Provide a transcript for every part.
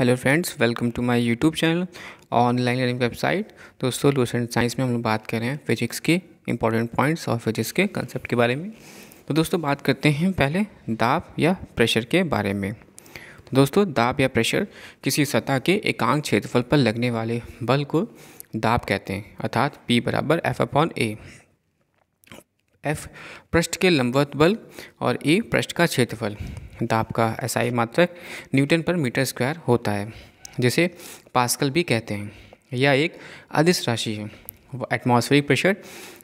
Hello friends welcome to my YouTube channel online learning website दोस्तों and science में हम लोग बात कर रहे हैं फिजिक्स के इंपॉर्टेंट पॉइंट्स और फिजिक्स के कंसेप्ट के बारे में तो दोस्तों बात करते हैं पहले दाब या प्रेशर के बारे में तो दोस्तों दाब या प्रेशर किसी सतह के एकांक क्षेत्रफल पर लगने वाले बल को दाब कहते हैं अर्थात पी बराबर एफ अपॉन ए एफ पृष्ठ के लंबवत बल और ए e, पृष्ठ का क्षेत्रफल दाब का ही मात्रक न्यूटन पर मीटर स्क्वायर होता है जिसे पास्कल भी कहते हैं यह एक अदिश राशि है एटमॉस्फेरिक प्रेशर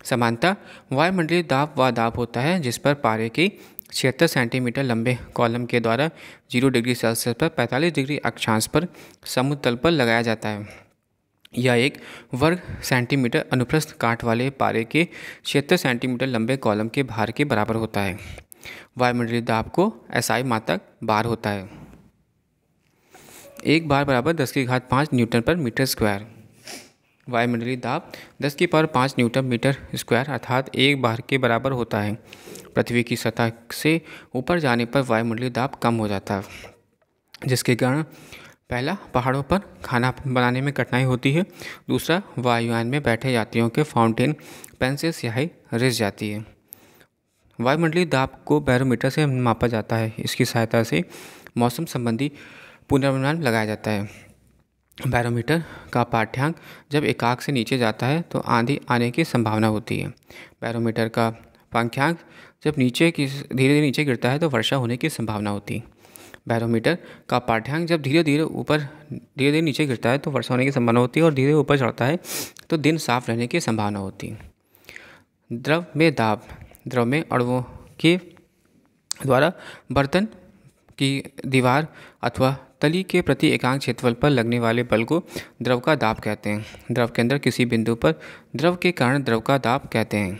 समानता वायुमंडलीय दाब व दाब होता है जिस पर पारे की छिहत्तर सेंटीमीटर लंबे कॉलम के द्वारा जीरो डिग्री सेल्सियस पर पैंतालीस डिग्री अक्षांश पर समुद्र तल पर लगाया जाता है या एक वर्ग सेंटीमीटर अनुप्रस्थ काट वाले पारे के छिहत्तर सेंटीमीटर लंबे कॉलम के भार के बराबर होता है वायुमंडलीय दाब को एसआई मात्रक बार होता है एक बार बराबर दस की घात पाँच न्यूटन पर मीटर स्क्वायर वायुमंडलीय दाब दस की पावर पाँच न्यूटन मीटर स्क्वायर अर्थात एक बार के बराबर होता है पृथ्वी की सतह से ऊपर जाने पर वायुमंडलीय दाब कम हो जाता है जिसके कारण पहला पहाड़ों पर खाना बनाने में कठिनाई होती है दूसरा वायुयान में बैठे यात्रियों के फाउंटेन पेन से स्याही रिस जाती है वायुमंडलीय दाब को बैरोमीटर से मापा जाता है इसकी सहायता से मौसम संबंधी पुनर्नुमान लगाया जाता है बैरोमीटर का पाठ्यांक जब एकाक से नीचे जाता है तो आंधी आने की संभावना होती है बैरोमीटर का पाख्यांक जब नीचे की धीरे धीरे नीचे गिरता है तो वर्षा होने की संभावना होती है बैरोमीटर का पाठ्यांक जब धीरे धीरे ऊपर धीरे धीरे नीचे गिरता है तो वर्षा होने की संभावना होती है और धीरे ऊपर चढ़ता है तो दिन साफ रहने की संभावना होती है द्रव में दाब द्रव में अणुओं के द्वारा बर्तन की दीवार अथवा तली के प्रति एकांक क्षेत्रफल पर लगने वाले बल को द्रव का दाब कहते हैं द्रव के अंदर किसी बिंदु पर द्रव के कारण द्रव का दाब कहते हैं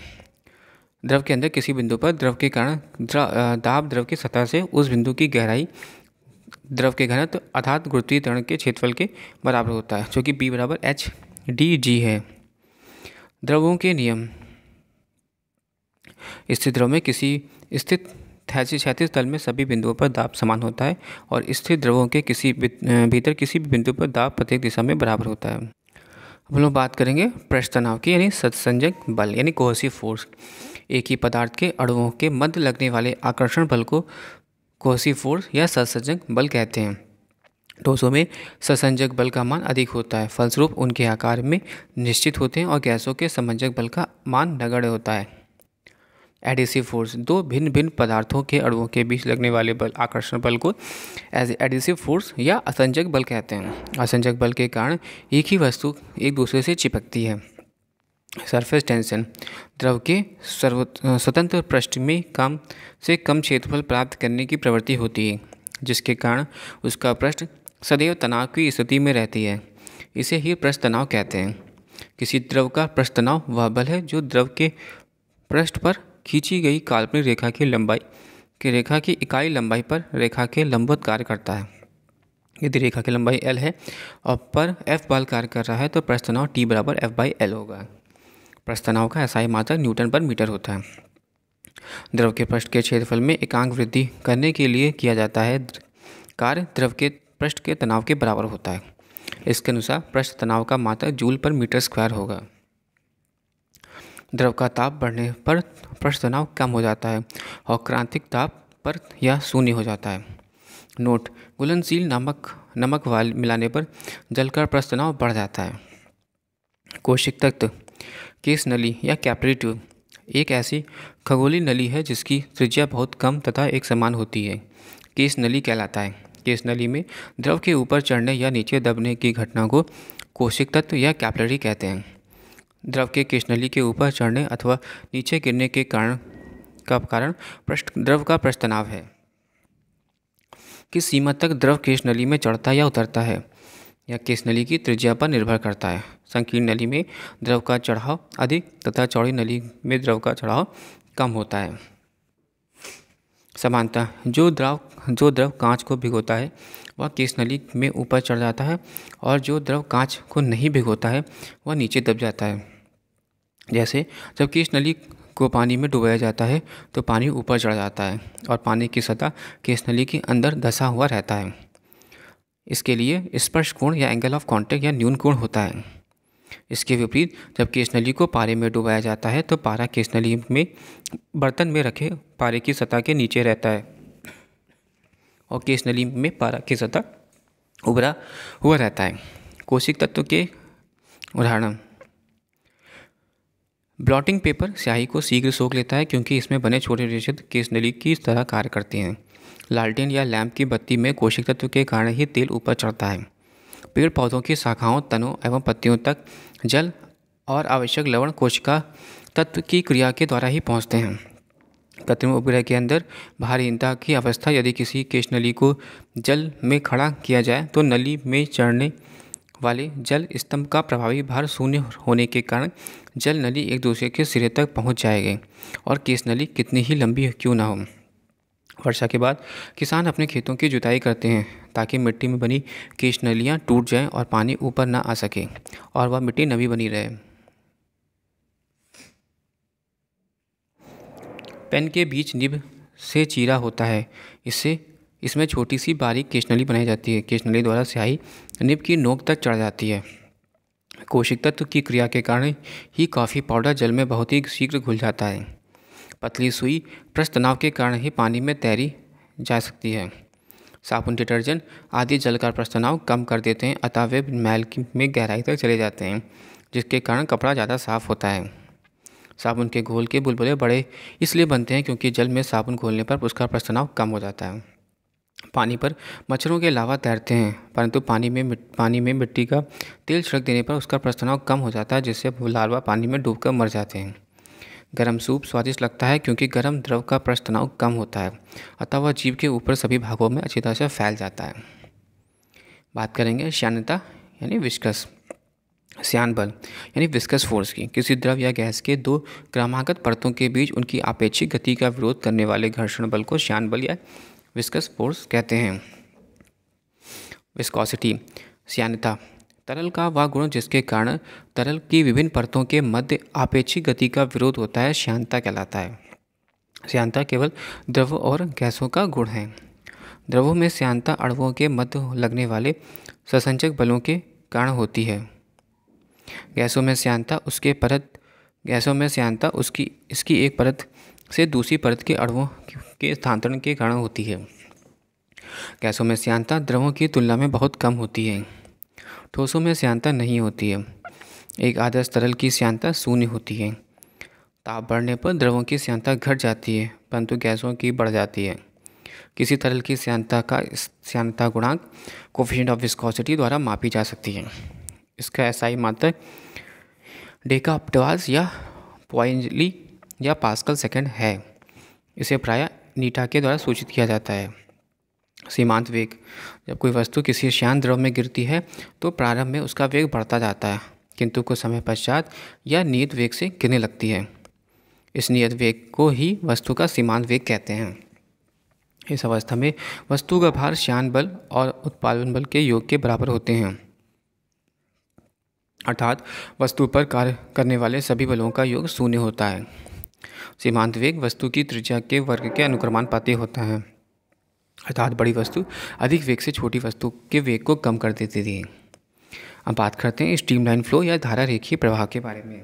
द्रव के अंदर किसी बिंदु पर द्रव के कारण द्रव दाब द्रव की सतह से उस बिंदु की गहराई द्रव के घनत्व अर्थात गुरुत्वीय त्वरण के क्षेत्रफल के बराबर होता है जो कि बी बराबर एच डी जी है द्रवों के नियम स्थित द्रव में किसी स्थित थैसी क्षैतिज तल में सभी बिंदुओं पर दाब समान होता है और स्थित द्रवों के किसी भीतर किसी भी बिंदु पर दाब प्रत्येक दिशा में बराबर होता है हम लोग बात करेंगे पृष्ठ तनाव की यानी सत्संजक बल यानी कोहसी फोर्स एक ही पदार्थ के अणुओं के मध्य लगने वाले आकर्षण बल को कोसी फोर्स या ससंजक बल कहते हैं ठोसों में ससंजक बल का मान अधिक होता है फलस्वरूप उनके आकार में निश्चित होते हैं और गैसों के समंजक बल का मान नगण्य होता है एडिसिव फोर्स दो भिन्न भिन्न पदार्थों के अणुओं के बीच लगने वाले बल आकर्षण बल को एज एडिसिव फोर्स या असंजक बल कहते हैं असंजक बल के कारण एक ही वस्तु एक दूसरे से चिपकती है सरफेस टेंशन द्रव के स्वतंत्र पृष्ठ में कम से कम क्षेत्रफल प्राप्त करने की प्रवृत्ति होती है जिसके कारण उसका पृष्ठ सदैव तनाव की स्थिति में रहती है इसे ही पृष्ठ तनाव कहते हैं किसी द्रव का पृष्ठ तनाव वह बल है जो द्रव के पृष्ठ पर खींची गई काल्पनिक रेखा की लंबाई की रेखा की इकाई लंबाई पर रेखा के लंबवत कार्य करता है यदि रेखा की लंबाई एल है और पर एफ बल कार्य कर रहा है तो पृष्ठ तनाव टी बराबर एफ बाई एल होगा पृष्ठ तनाव का ही मात्रा न्यूटन पर मीटर होता है द्रव के पृष्ठ के क्षेत्रफल में एकांक वृद्धि करने के लिए किया जाता है कार्य द्रव के पृष्ठ के तनाव के बराबर होता है इसके अनुसार पृष्ठ तनाव का मात्रा जूल पर मीटर स्क्वायर होगा द्रव का ताप बढ़ने पर पृष्ठ तनाव कम हो जाता है और क्रांतिक ताप पर यह शून्य हो जाता है नोट गुलनशील नमक नमक वाल मिलाने पर जल का पृष्ठ तनाव बढ़ जाता है कोशिक तत्व केस नली या कैपरी ट्यूब एक ऐसी खगोली नली है जिसकी त्रिज्या बहुत कम तथा एक समान होती है केस नली कहलाता है केस नली में द्रव के ऊपर चढ़ने या नीचे दबने की घटना को कोशिक तत्व या कैपलरी कहते हैं द्रव के केस नली के ऊपर चढ़ने अथवा नीचे गिरने के कारण का कारण पृष्ठ द्रव का पृष्ठ तनाव है किस सीमा तक द्रव केश नली में चढ़ता या उतरता है या केस नली की त्रिज्या पर निर्भर करता है संकीर्ण नली में द्रव का चढ़ाव अधिक तथा चौड़ी नली में द्रव का चढ़ाव कम होता है समानता जो द्रव जो द्रव कांच को भिगोता है वह केस नली में ऊपर चढ़ जाता है और जो द्रव कांच को नहीं भिगोता है वह नीचे दब जाता है जैसे जब केस नली को पानी में डुबाया जाता है तो पानी ऊपर चढ़ जाता है और पानी की सतह केस नली के अंदर धसा हुआ रहता है इसके लिए स्पर्श कोण या एंगल ऑफ कॉन्टैक्ट या न्यून कोण होता है इसके विपरीत जब केस नली को पारे में डुबाया जाता है तो पारा केस नली में बर्तन में रखे पारे की सतह के नीचे रहता है और केस नली में पारा की सतह उभरा हुआ रहता है कोशिक तत्व के उदाहरण ब्लॉटिंग पेपर स्याही को शीघ्र सोख लेता है क्योंकि इसमें बने छोटे रेशे केस नली की तरह कार्य करते हैं लालटेन या लैम्प की बत्ती में कोशिक तत्व के कारण ही तेल ऊपर चढ़ता है पेड़ पौधों की शाखाओं तनों एवं पत्तियों तक जल और आवश्यक लवण कोशिका तत्व की क्रिया के द्वारा ही पहुँचते हैं कृत्रिम उपग्रह के अंदर भारीनता की अवस्था यदि किसी केश नली को जल में खड़ा किया जाए तो नली में चढ़ने वाले जल स्तंभ का प्रभावी भार शून्य होने के कारण जल नली एक दूसरे के सिरे तक पहुंच जाएगी और केस नली कितनी ही लंबी क्यों ना हो वर्षा के बाद किसान अपने खेतों की जुताई करते हैं ताकि मिट्टी में बनी केश नलियाँ टूट जाएं और पानी ऊपर ना आ सके और वह मिट्टी नमी बनी रहे पेन के बीच निब से चीरा होता है इससे इसमें छोटी सी बारीक केशनली बनाई जाती है केशनली द्वारा स्याही निब की नोक तक चढ़ जाती है कोशिक तत्व की क्रिया के कारण ही कॉफ़ी पाउडर जल में बहुत ही शीघ्र घुल जाता है पतली सुई पृष्ठ तनाव के कारण ही पानी में तैरी जा सकती है साबुन डिटर्जेंट आदि जल का पृष्ठ तनाव कम कर देते हैं अतः वे मैल में गहराई तक चले जाते हैं जिसके कारण कपड़ा ज़्यादा साफ होता है साबुन के घोल के बुलबुले बड़े इसलिए बनते हैं क्योंकि जल में साबुन घोलने पर उसका पृष्ठ तनाव कम हो जाता है पानी पर मच्छरों के अलावा तैरते हैं परंतु पानी में पानी में मिट्टी का तेल छिड़क देने पर उसका प्रस्तनाव कम हो जाता है जिससे लार्वा पानी में डूबकर मर जाते हैं गर्म सूप स्वादिष्ट लगता है क्योंकि गर्म द्रव का प्रस्तनाव कम होता है अतः वह जीव के ऊपर सभी भागों में अच्छी तरह से फैल जाता है बात करेंगे श्यानता यानी विस्कस श्यान बल यानी विस्कस फोर्स की किसी द्रव या गैस के दो क्रमागत परतों के बीच उनकी आपेक्षिक गति का विरोध करने वाले घर्षण बल को श्यान बल या विस्कस फोर्स कहते हैं विस्कोसिटी श्यानता तरल का वह गुण जिसके कारण तरल की विभिन्न परतों के मध्य आपेक्षिक गति का विरोध होता है श्यांता कहलाता है श्यांता केवल द्रव और गैसों का गुण है द्रवों में श्यांता अणुओं के मध्य लगने वाले ससंचक बलों के कारण होती है गैसों में श्यांता उसके परत गैसों में श्यांता उसकी इसकी एक परत से दूसरी परत के अणुओं के स्थानांतरण के कारण होती है गैसों में श्यांता द्रवों की तुलना में बहुत कम होती है ठोसों में श्यांता नहीं होती है एक आदर्श तरल की श्यांता शून्य होती है ताप बढ़ने पर द्रवों की श्यांता घट जाती है परंतु गैसों की बढ़ जाती है किसी तरल की श्यांता का श्यांता गुणांक कोफिशेंट ऑफ विस्कोसिटी द्वारा मापी जा सकती है इसका ऐसा ही मात्र डेकाप्टवास या पॉइंजली या पास्कल सेकंड है इसे प्रायः नीटा के द्वारा सूचित किया जाता है सीमांत वेग जब कोई वस्तु किसी श्यान द्रव में गिरती है तो प्रारंभ में उसका वेग बढ़ता जाता है किंतु कुछ समय पश्चात यह नियत वेग से गिरने लगती है इस नियत वेग को ही वस्तु का सीमांत वेग कहते हैं इस अवस्था में वस्तु का भार श्यान बल और उत्पादन बल के योग के बराबर होते हैं अर्थात वस्तु पर कार्य करने वाले सभी बलों का योग शून्य होता है सीमांत वेग वस्तु की त्रिज्या के वर्ग के अनुक्रमानुपाती होता है अर्थात बड़ी वस्तु अधिक वेग से छोटी वस्तु के वेग को कम कर देती थी अब बात करते हैं स्ट्रीमलाइन फ्लो या धारा रेखीय प्रवाह के बारे में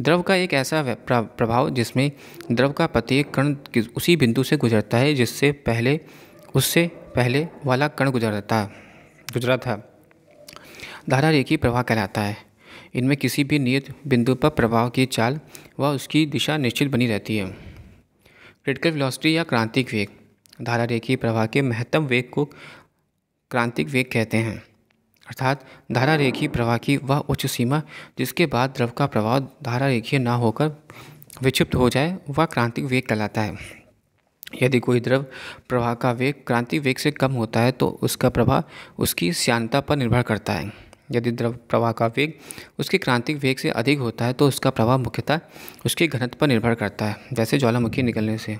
द्रव का एक ऐसा प्रभाव जिसमें द्रव का प्रत्येक कण उसी बिंदु से गुजरता है जिससे पहले उससे पहले वाला कण गुजरता गुजरा था धारा रेखीय प्रवाह कहलाता है इनमें किसी भी नियत बिंदु पर प्रभाव की चाल व उसकी दिशा निश्चित बनी रहती है क्रिटिकल वेलोसिटी या क्रांतिक वेग धारा रेखीय प्रवाह के महत्तम वेग को क्रांतिक वेग कहते हैं अर्थात धारा रेखीय प्रवाह की वह उच्च सीमा जिसके बाद द्रव का प्रवाह धारा रेखीय ना होकर विक्षिप्त हो जाए वह क्रांतिक वेग कहलाता है यदि कोई द्रव प्रवाह का वेग क्रांतिक वेग से कम होता है तो उसका प्रभाव उसकी श्यानता पर निर्भर करता है यदि द्रव प्रवाह का वेग उसके क्रांतिक वेग से अधिक होता है तो उसका प्रभाव मुख्यतः उसके घनत्व पर निर्भर करता है जैसे ज्वालामुखी निकलने से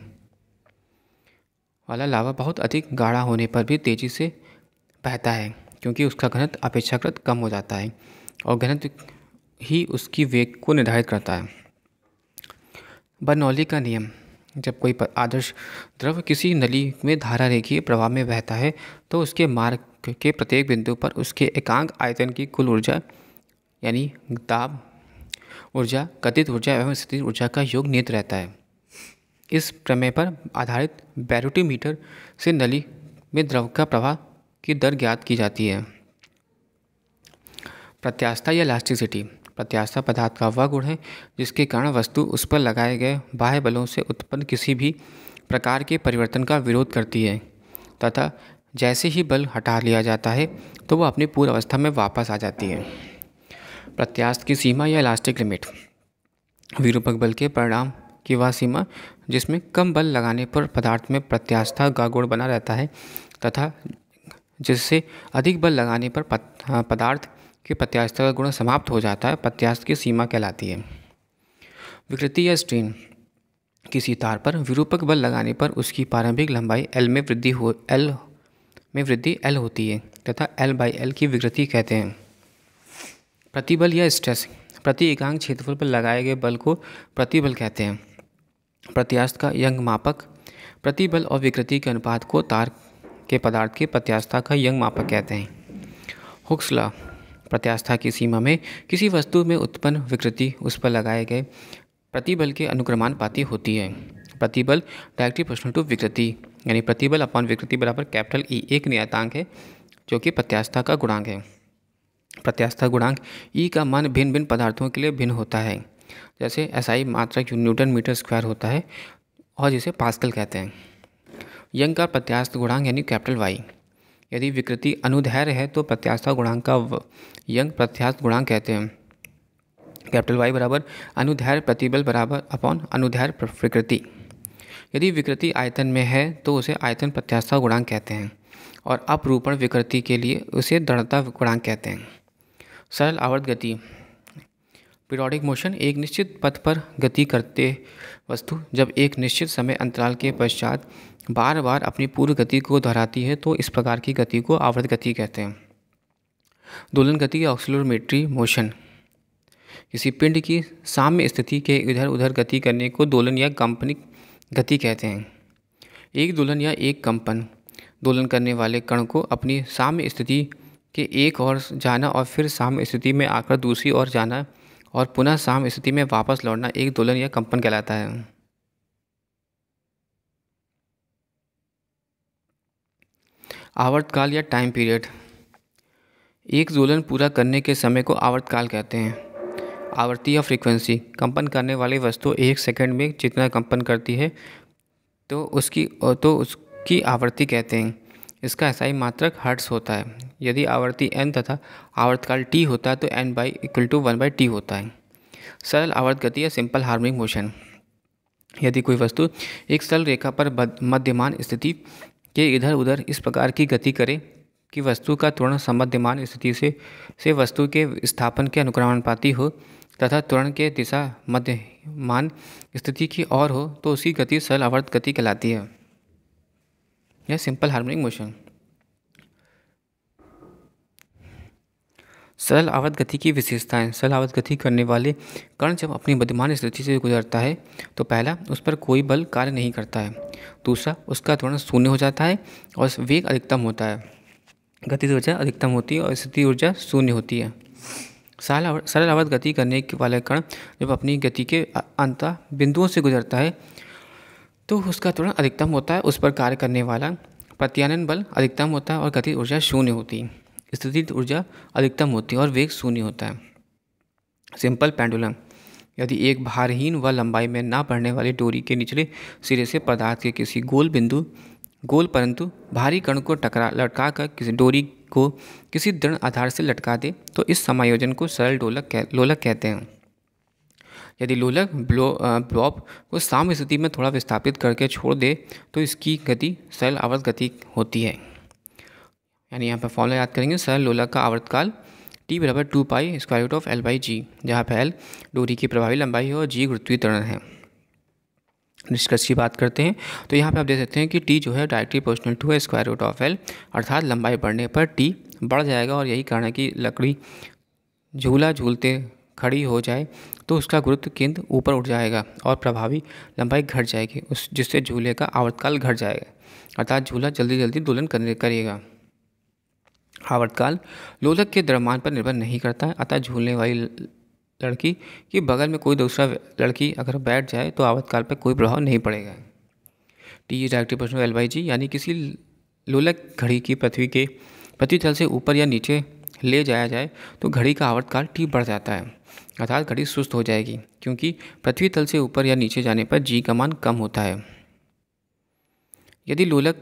वाला लावा बहुत अधिक गाढ़ा होने पर भी तेज़ी से बहता है क्योंकि उसका घनत्व अपेक्षाकृत कम हो जाता है और घनत्व ही उसकी वेग को निर्धारित करता है बर्नौली का नियम जब कोई आदर्श द्रव किसी नली में धारा रेखीय प्रवाह में बहता है तो उसके मार्ग के प्रत्येक बिंदु पर उसके एकांक आयतन की कुल ऊर्जा यानी दाब ऊर्जा कथित ऊर्जा एवं स्थिति ऊर्जा का योग नियत रहता है इस प्रमेय पर आधारित बैरोटीमीटर से नली में द्रव का प्रवाह की दर ज्ञात की जाती है प्रत्यास्था या इलास्टिसिटी प्रत्यास्था पदार्थ का वह गुण है जिसके कारण वस्तु उस पर लगाए गए बाह्य बलों से उत्पन्न किसी भी प्रकार के परिवर्तन का विरोध करती है तथा जैसे ही बल हटा लिया जाता है तो वह अपनी पूर्व अवस्था में वापस आ जाती है प्रत्यास्थ की सीमा या इलास्टिक लिमिट विरूपक बल के परिणाम की वह सीमा जिसमें कम बल लगाने पर पदार्थ में प्रत्यास्था का गुण बना रहता है तथा जिससे अधिक बल लगाने पर हाँ, पदार्थ की प्रत्यास्था का गुण समाप्त हो जाता है प्रत्यास्थ की सीमा कहलाती है विकृति या स्ट्रेन किसी तार पर विरूपक बल लगाने पर उसकी प्रारंभिक लंबाई एल में वृद्धि हो एल में वृद्धि एल होती है तथा एल बाई एल की विकृति कहते हैं प्रतिबल या स्ट्रेस प्रति एकांक क्षेत्रफल पर लगाए गए बल को प्रतिबल कहते हैं प्रत्यास्थ का यंग मापक प्रतिबल और विकृति के अनुपात को तार के पदार्थ की प्रत्यास्था का यंग मापक कहते हैं हुक्सला प्रत्यास्था की सीमा में किसी वस्तु में उत्पन्न विकृति उस पर लगाए गए प्रतिबल के पाती होती है प्रतिबल डायरेक्टली प्रश्न टू विकृति यानी प्रतिबल अपान विकृति बराबर कैपिटल ई एक नियतांक है जो कि प्रत्यास्था का गुणांक है प्रत्यास्था गुणांक ई का मान भिन्न भिन्न पदार्थों के लिए भिन्न होता है जैसे एसआई मात्रा जो न्यूटन मीटर स्क्वायर होता है और जिसे पास्कल कहते हैं यंग का प्रत्यास्थ गुणांक यानी कैपिटल वाई यदि विकृति अनुधैर्य है तो प्रत्यास्था गुणांक का यंग प्रत्यास्थ गुणांक कहते हैं कैपिटल वाई बराबर अनुधैर्य प्रतिबल बराबर अपॉन अनुधैर्य विकृति यदि विकृति आयतन में है तो उसे आयतन प्रत्यास्था गुणांक कहते हैं और अपरूपण विकृति के लिए उसे दृढ़ता गुणांक कहते हैं सरल आवर्त गति पीरियोडिक मोशन एक निश्चित पथ पर गति करते वस्तु जब एक निश्चित समय अंतराल के पश्चात बार बार अपनी पूर्व गति को दोहराती है तो इस प्रकार की गति को आवर्त गति कहते हैं दोलन गति या ऑक्सिलोमेट्री मोशन किसी पिंड की साम्य स्थिति के इधर उधर गति करने को दोलन या कंपनिक गति कहते हैं एक दोलन या एक कंपन दोलन करने वाले कण को अपनी साम्य स्थिति के एक और जाना और फिर साम्य स्थिति में आकर दूसरी ओर जाना और पुनः साम स्थिति में वापस लौटना एक दोलन या कंपन कहलाता है आवर्तकाल या टाइम पीरियड एक दोलन पूरा करने के समय को आवर्तकाल कहते हैं आवर्ती या फ्रीक्वेंसी कंपन करने वाली वस्तु एक सेकंड में जितना कंपन करती है तो उसकी तो उसकी आवर्ती कहते हैं इसका ही मात्रक हर्ट्स होता है यदि आवृत्ति एन तथा आवर्तकाल टी होता है तो N by equal to one by T होता है सरल आवर्त गति या सिंपल हार्मोनिक मोशन यदि कोई वस्तु एक सरल रेखा पर मध्यमान स्थिति के इधर उधर इस प्रकार की गति करे कि वस्तु का त्वरण समध्यमान स्थिति से से वस्तु के स्थापन के अनुक्रमानुपाती हो तथा त्वरण के दिशा मध्यमान स्थिति की ओर हो तो उसी गति सरल आवर्त गति कहलाती है या सिंपल हार्मोनिक मोशन सरल आवत गति की विशेषताएं सरल आवत गति करने वाले कण जब अपनी बदमान स्थिति से गुजरता है तो पहला उस पर कोई बल कार्य नहीं करता है दूसरा उसका त्वरण शून्य हो जाता है और वेग अधिकतम होता है गति ऊर्जा अधिकतम होती है और स्थिति ऊर्जा शून्य होती है सरल सरल आवत गति करने वाले कण जब अपनी गति के अंत बिंदुओं से गुजरता है तो उसका त्वरण अधिकतम होता है उस पर कार्य करने वाला प्रत्यानयन बल अधिकतम होता है और गतिज ऊर्जा शून्य होती है स्थितिज ऊर्जा अधिकतम होती है और वेग शून्य होता है सिंपल पेंडुलम यदि एक भारहीन व लंबाई में ना पड़ने वाली डोरी के निचले सिरे से पदार्थ के किसी गोल बिंदु गोल परंतु भारी कण को टकरा लटका कर किसी डोरी को किसी दृढ़ आधार से लटका दे तो इस समायोजन को सरल डोलक कह लोलक कहते हैं यदि लोलक ब्लो ब्लॉप को साम स्थिति में थोड़ा विस्थापित करके छोड़ दे तो इसकी गति सरल आवर्त गति होती है यानी यहाँ पर फॉर्मूला याद करेंगे सरल लोलक का आवर्तकाल टी बराबर two pi square root of L by G जहाँ पर एल डोरी की प्रभावी लंबाई है और जी गुरुत्वीय त्वरण है निष्कर्ष की बात करते हैं तो यहाँ पे आप देख सकते हैं कि टी जो है डायरेक्टली प्रोपोर्शनल टू है स्क्वायर रूट ऑफ एल अर्थात लंबाई बढ़ने पर टी बढ़ जाएगा और यही कारण है कि लकड़ी झूला झूलते खड़ी हो जाए तो उसका गुरुत्व केंद्र ऊपर उठ जाएगा और प्रभावी लंबाई घट जाएगी उस जिससे झूले का आवर्तकाल घट जाएगा अर्थात झूला जल्दी जल्दी दोलन करने करेगा आवर्तकाल लोलक के द्रव्यमान पर निर्भर नहीं करता है अतः झूलने वाली लड़की के बगल में कोई दूसरा लड़की अगर बैठ जाए तो आवर्तकाल पर कोई प्रभाव नहीं पड़ेगा टी इज डायरेक्टिव प्रश्न एल वाई जी यानी किसी लोलक घड़ी की पृथ्वी के पृथ्वी तल से ऊपर या नीचे ले जाया जाए तो घड़ी का आवर्तकाल टी बढ़ जाता है अर्थात घड़ी सुस्त हो जाएगी क्योंकि पृथ्वी तल से ऊपर या नीचे जाने पर जी का मान कम होता है यदि लोलक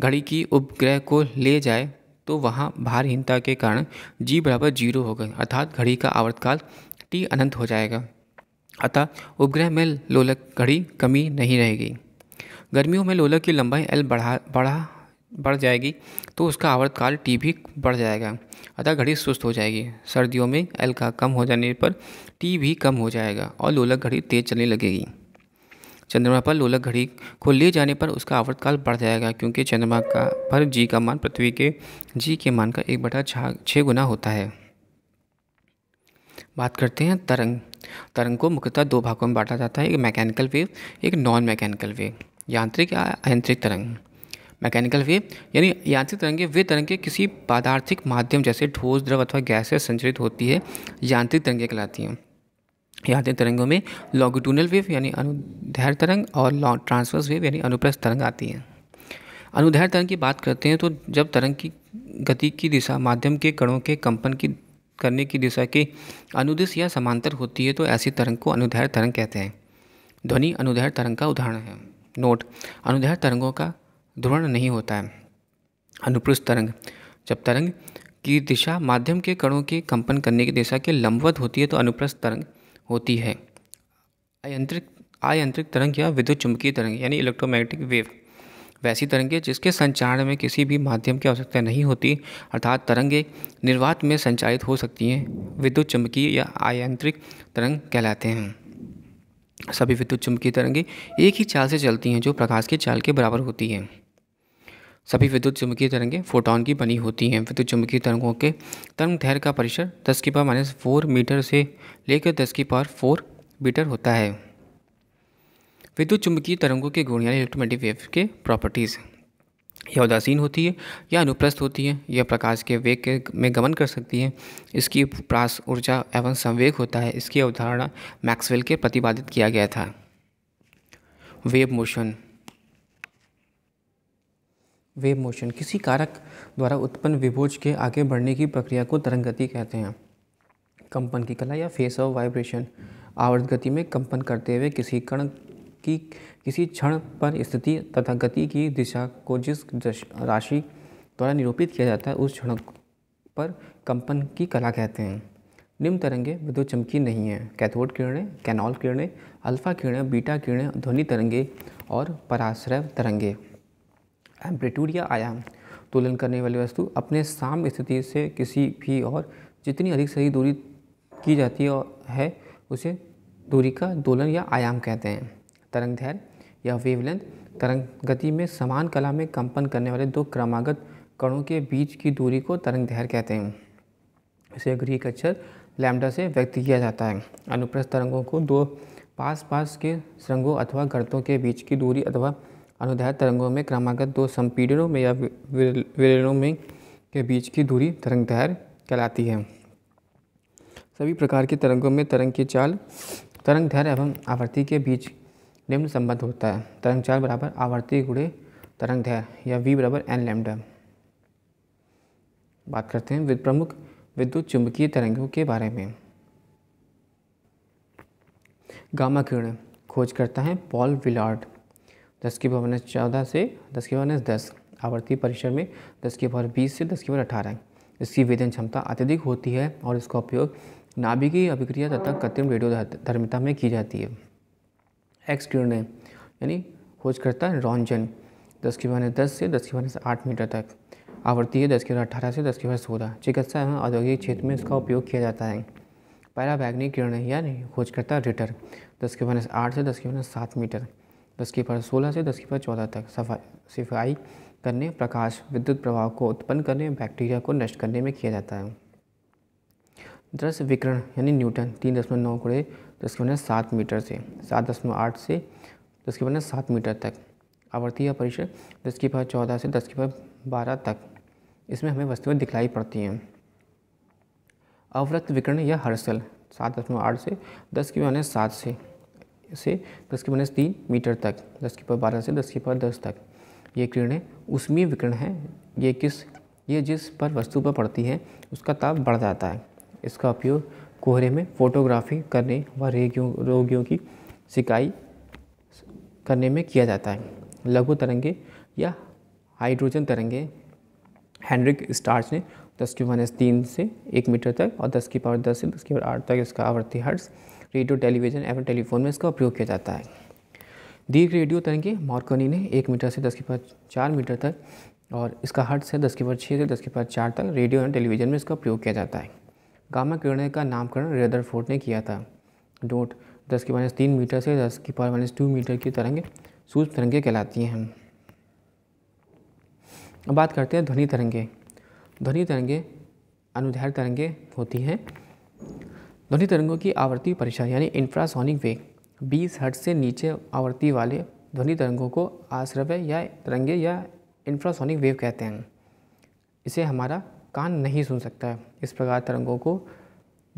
घड़ी की उपग्रह को ले जाए तो वहाँ भारहीनता के कारण जी बराबर जीरो होगा अर्थात घड़ी का आवर्तकाल टी अनंत हो जाएगा अतः उपग्रह में लोलक घड़ी कमी नहीं रहेगी गर्मियों में लोलक की लंबाई एल बढ़ा बढ़ा बढ़ जाएगी तो उसका आवर्तकाल टी भी बढ़ जाएगा अतः घड़ी सुस्त हो जाएगी सर्दियों में एल्का कम हो जाने पर टी भी कम हो जाएगा और लोलक घड़ी तेज चलने लगेगी चंद्रमा पर लोलक घड़ी को ले जाने पर उसका आवर्तकाल बढ़ जाएगा क्योंकि चंद्रमा का पर जी का मान पृथ्वी के जी के मान का एक बटा छः गुना होता है बात करते हैं तरंग तरंग को मुख्यतः दो भागों में बांटा जाता है एक मैकेनिकल वेव एक नॉन मैकेनिकल वेव यांत्रिक या आंतरिक तरंग मैकेनिकल वेव यानी यांत्रिक तरंगे वे तरंगे किसी पदार्थिक माध्यम जैसे ठोस द्रव अथवा गैस से संचरित होती है यांत्रिक तरंगे कहलाती हैं यांत्रिक तरंगों में लॉन्गिट्यूनल वेव यानी अनुदैर्य तरंग और ट्रांसवर्स वेव यानी अनुप्रस्थ तरंग आती हैं अनुदैर्य तरंग की बात करते हैं तो जब तरंग की गति की दिशा माध्यम के कणों के कंपन की करने की दिशा के अनुदिश या समांतर होती है तो ऐसी तरंग को अनुदैर्य तरंग कहते हैं ध्वनि अनुदैर्य तरंग का उदाहरण है नोट अनुदैर्य तरंगों का ध्रुवण नहीं होता है अनुप्रस्थ तरंग जब तरंग की दिशा माध्यम के कणों के कंपन करने की दिशा के लंबवत होती है तो अनुप्रस्थ तरंग होती है आयंत्रिक आयंत्रिक तरंग या विद्युत चुंबकीय तरंग यानी इलेक्ट्रोमैग्नेटिक वेव वैसी तरंगें जिसके संचारण में किसी भी माध्यम की आवश्यकता नहीं होती अर्थात तरंगें निर्वात में संचारित हो सकती हैं विद्युत चुंबकीय या आयंत्रिक तरंग कहलाते हैं सभी विद्युत चुंबकीय तरंगें एक ही चाल से चलती हैं जो प्रकाश के चाल के बराबर होती है सभी विद्युत चुम्बकीय तरंगें फोटॉन की बनी होती हैं विद्युत चुंबकीय तरंगों के तरंग धैर्य का परिसर 10 की पावर माइनस फोर मीटर से लेकर 10 की पावर फोर मीटर होता है विद्युत चुंबकीय तरंगों के गुण यानी इलेक्ट्रोमेटिक वेव के प्रॉपर्टीज़ यह उदासीन होती है या अनुप्रस्थ होती है यह प्रकाश के वेग के में गमन कर सकती है इसकी प्रास ऊर्जा एवं संवेग होता है इसकी अवधारणा मैक्सवेल के प्रतिपादित किया गया था वेव मोशन वेव मोशन किसी कारक द्वारा उत्पन्न विभोज के आगे बढ़ने की प्रक्रिया को तरंग गति कहते हैं कंपन की कला या फेस ऑफ वाइब्रेशन आवर्त गति में कंपन करते हुए किसी कण की किसी क्षण पर स्थिति तथा गति की दिशा को जिस राशि द्वारा निरूपित किया जाता है उस क्षण पर कंपन की कला कहते हैं निम्न तरंगे विद्युत चमकी नहीं है कैथोड किरणें कैनॉल किरणें अल्फा किरणें बीटा किरणें ध्वनि तरंगे और पराश्रय तरंगे एम्पलीट्यूड या आयाम तुलन करने वाली वस्तु अपने साम स्थिति से किसी भी और जितनी अधिक सही दूरी की जाती है उसे दूरी का दोलन या आयाम कहते हैं तरंग धैर्य या वेवलेंथ तरंग गति में समान कला में कंपन करने वाले दो क्रमागत कणों के बीच की दूरी को तरंग धैर्य कहते हैं इसे ग्रीक अक्षर लैम्डा से व्यक्त किया जाता है अनुप्रस्थ तरंगों को दो पास पास के श्रृंगों अथवा गर्तों के बीच की दूरी अथवा अनुदैर्घ्य तरंगों में क्रमागत दो संपीडनों में या विलनों में के बीच की दूरी तरंग दैर्घ्य कहलाती है सभी प्रकार के तरंगों में तरंग की चाल तरंग धैर्य एवं आवृत्ति के बीच निम्न संबंध होता है तरंग चाल बराबर आवृत्ति गुड़े तरंग धैर्य या वी बराबर एन लैम्डा बात करते हैं प्रमुख विद्युत चुंबकीय तरंगों के बारे में गामा किरण खोज करता है पॉल विलार्ड दस की पावर माइनस चौदह से दस की पावर माइनस दस आवर्ती परिसर में दस की पावर बीस से दस की पावर अठारह इसकी वेदन क्षमता अत्यधिक होती है और इसका उपयोग नाभिकीय अभिक्रिया तथा कृत्रिम रेडियो धर्मिता में की जाती है एक्स किरण यानी खोजकर्ता रॉन्जन दस की पावर दस से दस की पावर आठ मीटर तक आवर्ती है दस की पावर अठारह से दस की पावर सोलह चिकित्सा एवं औद्योगिक क्षेत्र में इसका उपयोग किया जाता है पैराबैग्निक किरणें यानी खोजकर्ता रिटर दस की पावर आठ से दस की पावर सात मीटर दस की पावर सोलह से दस की पावर चौदह तक सफाई सफाई करने प्रकाश विद्युत प्रभाव को उत्पन्न करने बैक्टीरिया को नष्ट करने में किया जाता है दस विकरण यानी न्यूटन तीन दशमलव नौ गुड़े दस की बने सात मीटर से सात दशमलव आठ से दस की बने सात मीटर तक आवर्ती या परिसर दस की पावर चौदह से दस की पावर बारह तक इसमें हमें वस्तुएं दिखलाई पड़ती हैं अवरक्त विकरण या हर्सल सात दशमलव आठ से दस की बने सात से से दस के माइनस तीन मीटर तक दस की पावर बारह से दस की पावर दस तक ये किरण है उसमें विकरण है ये किस ये जिस पर वस्तु पर पड़ती है उसका ताप बढ़ जाता है इसका उपयोग कोहरे में फोटोग्राफी करने व रोगियों रोगियों की सिकाई करने में किया जाता है लघु तरंगे या हाइड्रोजन तरंगे हैंड्रिक स्टार्च ने दस की माइनस तीन से एक मीटर तक और दस की पावर दस से दस की पावर आठ तक इसका आवर्ती हर्ट्स रेडियो टेलीविज़न एवं टेलीफोन में इसका उपयोग किया जाता है दीर्घ रेडियो तरंगे मार्कोनी ने एक मीटर से दस के पास चार मीटर तक और इसका हर्ट से दस के पास छः से दस के पास चार तक रेडियो एवं टेलीविज़न में इसका प्रयोग किया जाता है गामा किरणें का नामकरण फोर्ट ने किया था डोट दस के माइनस तीन मीटर से दस के पावर माइनस टू मीटर की तरंगे सूज तरंगे कहलाती हैं अब बात करते हैं ध्वनि तरंगे ध्वनि तरंगे अनुधार तरंगे होती हैं ध्वनि तरंगों की आवर्ती परीक्षा यानी इंफ्रासोनिक वेग 20 हर्ट से नीचे आवर्ती वाले ध्वनि तरंगों को आश्रव्य या तरंगे या इंफ्रासोनिक वेव कहते हैं इसे हमारा कान नहीं सुन सकता है इस प्रकार तरंगों को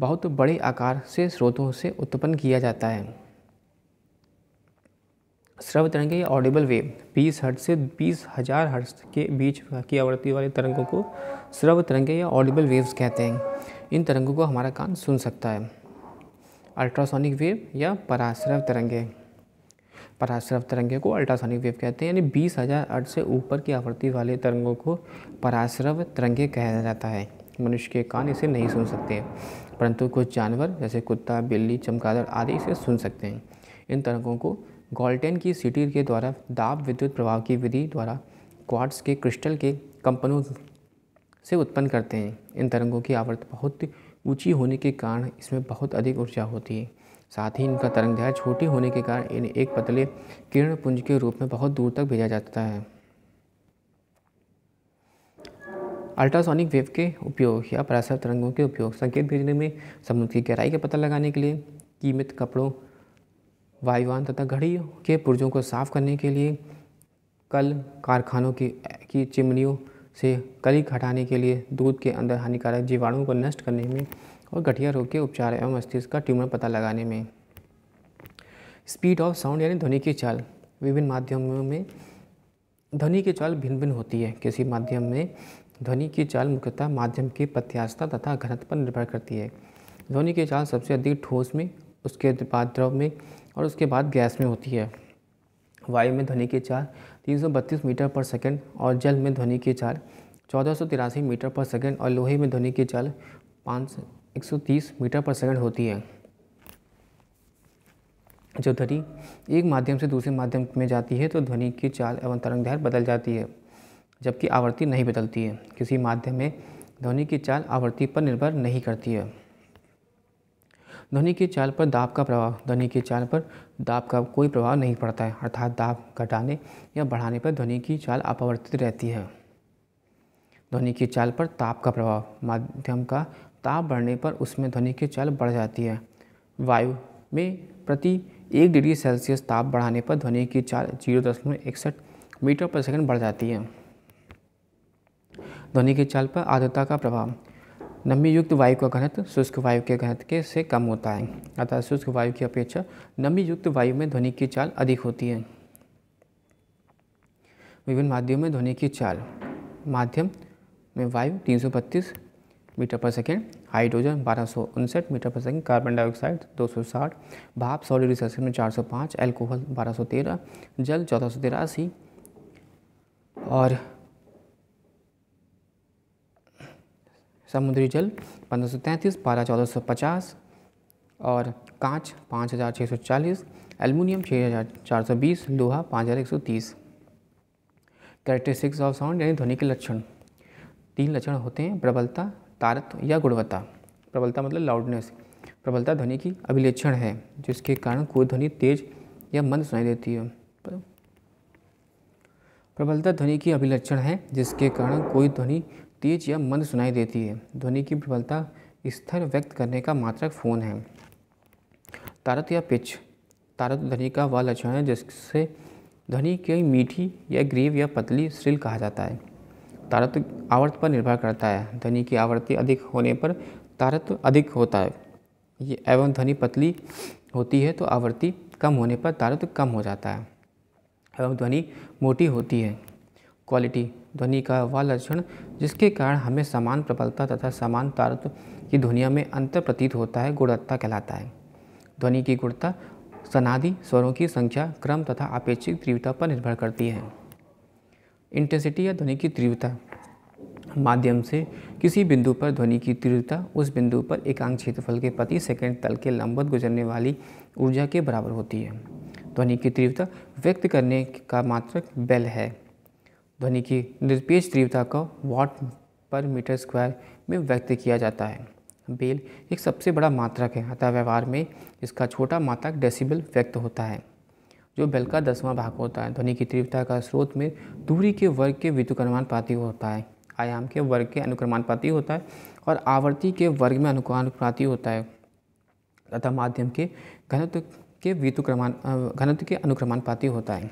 बहुत बड़े आकार से स्रोतों से उत्पन्न किया जाता है श्रव तरंगे या ऑडिबल वेव 20 हर्ट से बीस हज़ार हर्ट्स के बीच की आवृत्ति वाले तरंगों को श्रव तरंगे या ऑडिबल वेव्स कहते हैं इन तरंगों को हमारा कान सुन सकता है अल्ट्रासोनिक वेव या पराश्रव तरंगे पराश्रव तरंगे को अल्ट्रासोनिक वेव कहते हैं यानी बीस हज़ार अर्थ से ऊपर की आवृत्ति वाले तरंगों को पराश्रव तरंगे कहा जाता है मनुष्य के कान इसे नहीं सुन सकते परंतु कुछ जानवर जैसे कुत्ता बिल्ली चमकादड़ आदि इसे सुन सकते हैं इन तरंगों को गोल्टेन की सिटी के द्वारा दाब विद्युत प्रभाव की विधि द्वारा क्वार्ट्स के क्रिस्टल के कंपनों से उत्पन्न करते हैं इन तरंगों की आवर्त बहुत ऊंची होने के कारण इसमें बहुत अधिक ऊर्जा होती है साथ ही इनका तरंग दैर्घ्य छोटी होने के कारण इन्हें एक पतले किरण पुंज के रूप में बहुत दूर तक भेजा जाता है अल्ट्रासोनिक वेव के उपयोग या परासर तरंगों के उपयोग संकेत भेजने में समुद्र की गहराई का पता लगाने के लिए कीमित कपड़ों वायुवान तथा घड़ी के पुर्जों को साफ करने के लिए कल कारखानों की की चिमनियों से कली हटाने के लिए दूध के अंदर हानिकारक जीवाणुओं को नष्ट करने में और गठिया रोग के उपचार एवं मस्तिष्क का ट्यूमर पता लगाने में स्पीड ऑफ साउंड यानी ध्वनि की चाल विभिन्न माध्यमों में ध्वनि की चाल भिन्न भिन्न होती है किसी माध्यम में ध्वनि की चाल मुख्यतः माध्यम की प्रत्यास्थता तथा घनत्व पर निर्भर करती है ध्वनि की चाल सबसे अधिक ठोस में उसके बाद द्रव में और उसके बाद गैस में होती है वायु में ध्वनि के चार 332 मीटर पर सेकंड और जल में ध्वनि के चार चौदह मीटर पर सेकंड और लोहे में ध्वनि के चाल पाँच एक मीटर पर सेकंड होती है जो ध्वनि एक माध्यम से दूसरे माध्यम में जाती है तो ध्वनि की चाल एवं तरंग दैर्घ्य बदल जाती है जबकि आवृत्ति नहीं बदलती है किसी माध्यम में ध्वनि की चाल आवृत्ति पर निर्भर नहीं करती है ध्वनि के चाल पर दाब का प्रभाव ध्वनि के चाल पर दाब का कोई प्रभाव नहीं पड़ता है अर्थात दाब घटाने या बढ़ाने पर ध्वनि की चाल अपवर्तित रहती है ध्वनि की चाल पर ताप का प्रभाव माध्यम का ताप बढ़ने पर उसमें ध्वनि की चाल बढ़ जाती है वायु में प्रति एक डिग्री सेल्सियस ताप बढ़ाने पर ध्वनि की चाल जीरो दशमलव इकसठ मीटर पर सेकंड बढ़ जाती है ध्वनि की चाल पर आर्द्रता का प्रभाव नमी युक्त वायु का घनत्व शुष्क वायु के घनत्व के से कम होता है अतः शुष्क वायु की अपेक्षा नमी युक्त वायु में ध्वनि की चाल अधिक होती है विभिन्न माध्यम में ध्वनि की चाल माध्यम में वायु तीन मीटर पर सेकेंड हाइड्रोजन बारह मीटर पर सेकेंड कार्बन डाइऑक्साइड 260 भाप सॉलिड रिसर्च में 405 अल्कोहल 1213 जल चौदह और समुद्री जल पंद्रह पारा 1450 और कांच 5640, एल्युमिनियम 6420, लोहा 5130। कैरेक्टरिस्टिक्स ऑफ साउंड यानी ध्वनि के लक्षण तीन लक्षण होते हैं प्रबलता तारत या गुणवत्ता प्रबलता मतलब लाउडनेस प्रबलता ध्वनि की अभिलेक्षण है जिसके कारण कोई ध्वनि तेज या मंद सुनाई देती है प्रबलता ध्वनि की अभिलक्षण है जिसके कारण कोई ध्वनि तेज या मंद सुनाई देती है ध्वनि की प्रबलता स्थिर व्यक्त करने का मात्रक फोन है तारत या पिच तारत ध्वनि का वह लक्षण है जिससे ध्वनि की मीठी या ग्रीव या पतली श्रील कहा जाता है तारत आवर्त पर निर्भर करता है ध्वनि की आवृत्ति अधिक होने पर तारत अधिक होता है ये एवं ध्वनि पतली होती है तो आवृत्ति कम होने पर तारत कम हो जाता है एवं ध्वनि मोटी होती है क्वालिटी ध्वनि का वह लक्षण जिसके कारण हमें समान प्रबलता तथा समान तारत्व की ध्वनिया में अंतर प्रतीत होता है गुणवत्ता कहलाता है ध्वनि की गुणता सनादि स्वरों की संख्या क्रम तथा अपेक्षिक तीव्रता पर निर्भर करती है इंटेंसिटी या ध्वनि की तीव्रता माध्यम से किसी बिंदु पर ध्वनि की तीव्रता उस बिंदु पर एकांक क्षेत्रफल के प्रति सेकंड तल के लंबवत गुजरने वाली ऊर्जा के बराबर होती है ध्वनि की तीव्रता व्यक्त करने का मात्रक बेल है ध्वनि की निरपेक्ष तीव्रता को वाट पर मीटर स्क्वायर में व्यक्त किया जाता है बेल एक सबसे बड़ा मात्रक है अतः व्यवहार में इसका छोटा मात्रक डेसिबल व्यक्त होता है जो बेल का दसवां भाग होता है ध्वनि की तीव्रता का स्रोत में दूरी के वर्ग के पाती होता है आयाम के वर्ग के अनुक्रमान पाती होता है और आवर्ती के वर्ग में अनुक्रमानुपाती होता है तथा माध्यम के घनत्व के विद्युक्रमान घनत्व के पाती होता है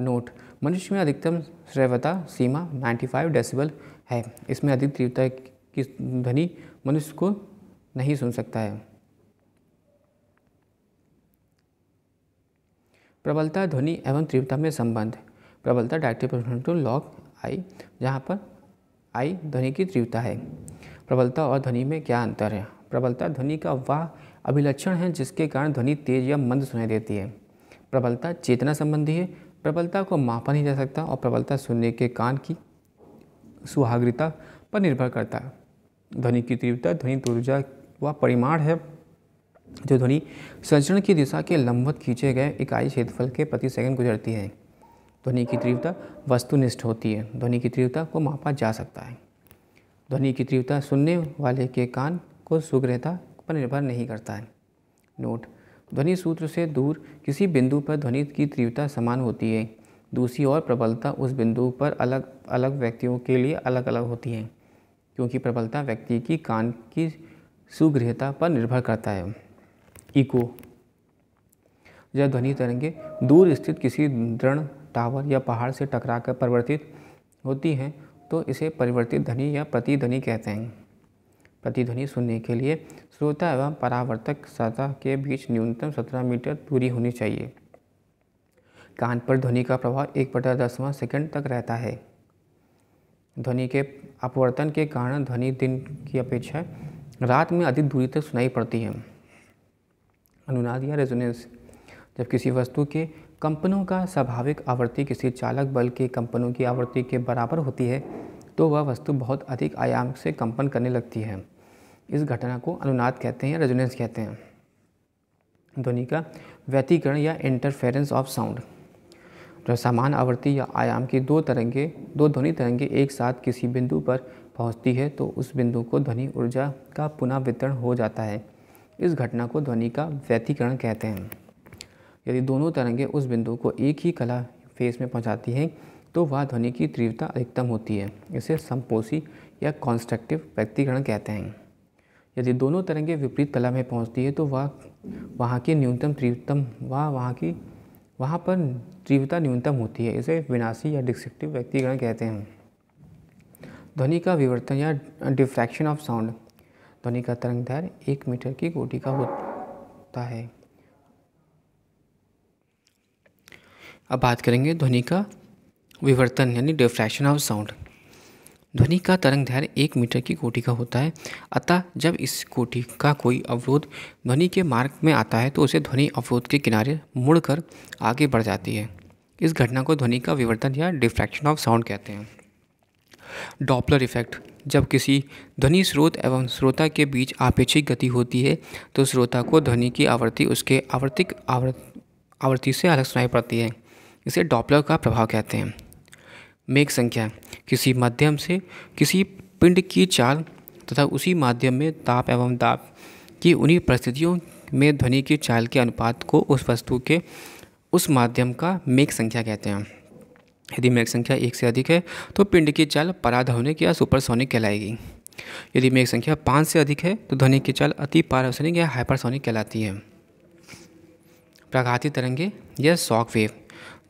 नोट मनुष्य में अधिकतम श्रेवता सीमा 95 डेसिबल है इसमें अधिक तीव्रता की ध्वनि मनुष्य को नहीं सुन सकता है प्रबलता ध्वनि एवं तीव्रता में संबंध प्रबलता डायरेक्टिव टू लॉग आई जहाँ पर आई ध्वनि की तीव्रता है प्रबलता और ध्वनि में क्या अंतर है प्रबलता ध्वनि का वह अभिलक्षण है जिसके कारण ध्वनि तेज या मंद सुनाई देती है प्रबलता चेतना संबंधी है प्रबलता को मापा नहीं जा सकता और प्रबलता सुनने के कान की सुहाग्रता पर निर्भर करता है ध्वनि की तीव्रता ध्वनि ऊर्जा वह परिमाण है जो ध्वनि संचरण की दिशा के लंबवत खींचे गए इकाई क्षेत्रफल के प्रति सेकंड गुजरती है ध्वनि की तीव्रता वस्तुनिष्ठ होती है ध्वनि की तीव्रता को मापा जा सकता है ध्वनि की तीव्रता सुनने वाले के कान को सुग्रहता पर निर्भर नहीं करता है नोट ध्वनि सूत्र से दूर किसी बिंदु पर ध्वनि की तीव्रता समान होती है दूसरी ओर प्रबलता उस बिंदु पर अलग अलग व्यक्तियों के लिए अलग अलग होती है क्योंकि प्रबलता व्यक्ति की कान की सुगृहता पर निर्भर करता है इको यह ध्वनि तरंगे दूर स्थित किसी दृढ़ टावर या पहाड़ से टकराकर परिवर्तित होती हैं तो इसे परिवर्तित ध्वनि या प्रतिध्वनि कहते हैं प्रतिध्वनि सुनने के लिए श्रोता एवं परावर्तक सतह के बीच न्यूनतम सत्रह मीटर दूरी होनी चाहिए कान पर ध्वनि का प्रभाव एक बटा दसवां सेकेंड तक रहता है ध्वनि के अपवर्तन के कारण ध्वनि दिन की अपेक्षा रात में अधिक दूरी तक सुनाई पड़ती है अनुनाद या रेजोनेंस जब किसी वस्तु के कंपनों का स्वाभाविक आवृत्ति किसी चालक बल के कंपनों की आवृत्ति के बराबर होती है तो वह वस्तु बहुत अधिक आयाम से कंपन करने लगती है इस घटना को अनुनाद कहते हैं या रेजोनेंस कहते हैं ध्वनि का व्यतीकरण या इंटरफेरेंस ऑफ साउंड जो समान आवृत्ति या आयाम की दो तरंगे दो ध्वनि तरंगे एक साथ किसी बिंदु पर पहुंचती है तो उस बिंदु को ध्वनि ऊर्जा का पुनः वितरण हो जाता है इस घटना को ध्वनि का व्यतीकरण कहते हैं यदि दोनों तरंगे उस बिंदु को एक ही कला फेस में पहुंचाती हैं तो वह ध्वनि की तीव्रता अधिकतम होती है इसे संपोषी या कॉन्स्ट्रक्टिव व्यक्तिकरण कहते हैं यदि दोनों तरंगें विपरीत तला में पहुंचती है तो वह वहाँ की न्यूनतम तीव्रतम वह वहाँ की वहाँ पर तीव्रता न्यूनतम होती है इसे विनाशी या डिस्क्रिप्टिव व्यक्तिकरण कहते हैं ध्वनि का विवर्तन या डिफ्रैक्शन ऑफ साउंड ध्वनि का तरंग धैर्य एक मीटर की कोटि का होता है अब बात करेंगे ध्वनि का विवर्तन यानी डिफ्रैक्शन ऑफ साउंड ध्वनि का तरंग धैर्य एक मीटर की कोटि का होता है अतः जब इस कोटि का कोई अवरोध ध्वनि के मार्ग में आता है तो उसे ध्वनि अवरोध के किनारे मुड़कर आगे बढ़ जाती है इस घटना को ध्वनि का विवर्तन या डिफ्रैक्शन ऑफ साउंड कहते हैं डॉपलर इफेक्ट जब किसी ध्वनि स्रोत एवं श्रोता के बीच आपेक्षिक गति होती है तो श्रोता को ध्वनि की आवृत्ति उसके आवर्तिक आवृत्ति से अलग सुनाई पड़ती है इसे डॉपलर का प्रभाव कहते हैं मेघ संख्या किसी माध्यम से किसी पिंड की चाल तथा उसी माध्यम में ताप एवं दाब की उन्हीं परिस्थितियों में ध्वनि की चाल के अनुपात को उस वस्तु के उस माध्यम का मेघ संख्या कहते हैं यदि मेघ संख्या एक से अधिक है तो पिंड की चाल पराधवनिक या सुपरसोनिक कहलाएगी यदि मेघ संख्या पाँच से अधिक है तो ध्वनि की चाल अति पारसोनिक या हाइपरसोनिक कहलाती है प्राघाती तरंगे या शॉक वेव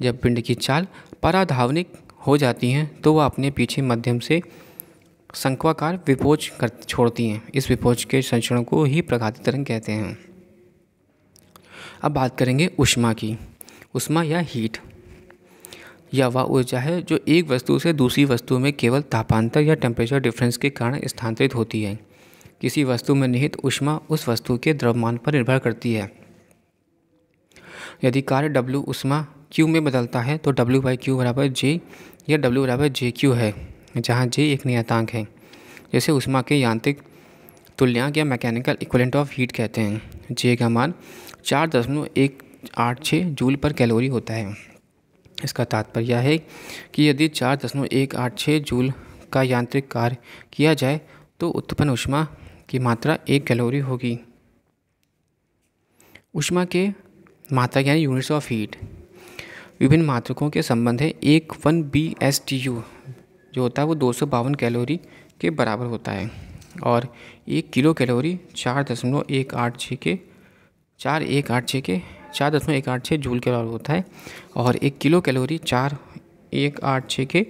जब पिंड की चाल पराधावनिक हो जाती हैं तो वह अपने पीछे मध्यम से शंक्वाकार विपोच कर छोड़ती हैं इस विपोच के संचरण को ही प्रघाती तरंग कहते हैं अब बात करेंगे उष्मा की उष्मा या हीट या वह ऊर्जा है जो एक वस्तु से दूसरी वस्तु में केवल तापांतर या टेम्परेचर डिफरेंस के कारण स्थानांतरित होती है किसी वस्तु में निहित उष्मा उस वस्तु के द्रव्यमान पर निर्भर करती है यदि कार्य डब्ल्यू उष्मा क्यू में बदलता है तो डब्ल्यू बाई क्यू बराबर जे या डब्ल्यू बराबर जे क्यू है जहाँ जे एक नियतांक है जैसे उषमा के यांत्रिक तुल्यांक या मैकेनिकल इक्वलेंट ऑफ हीट कहते हैं जे का मान चार दशमलव एक आठ छः जूल पर कैलोरी होता है इसका तात्पर्य यह है कि यदि चार दशमलव एक आठ छः जूल का यांत्रिक कार्य किया जाए तो उत्पन्न उष्मा की मात्रा एक कैलोरी होगी उष्मा के मात्रा यानी यूनिट्स ऑफ हीट विभिन्न मात्रकों के संबंध है एक one B S T U जो होता है वो दो सौ बावन कैलोरी के बराबर होता है और एक किलो कैलोरी चार दशमलव एक आठ छः के चार एक आठ छः के चार दशमलव एक आठ छः जूल के बराबर होता है और एक किलो कैलोरी चार एक आठ छः के